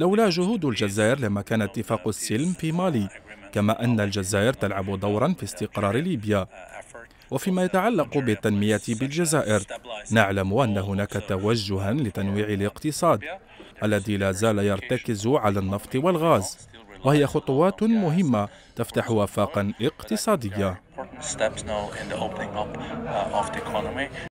لولا جهود الجزائر لما كان اتفاق السلم في مالي كما أن الجزائر تلعب دورا في استقرار ليبيا وفيما يتعلق بالتنمية بالجزائر نعلم أن هناك توجها لتنويع الاقتصاد الذي لا زال يرتكز على النفط والغاز وهي خطوات مهمة تفتح آفاقا اقتصادية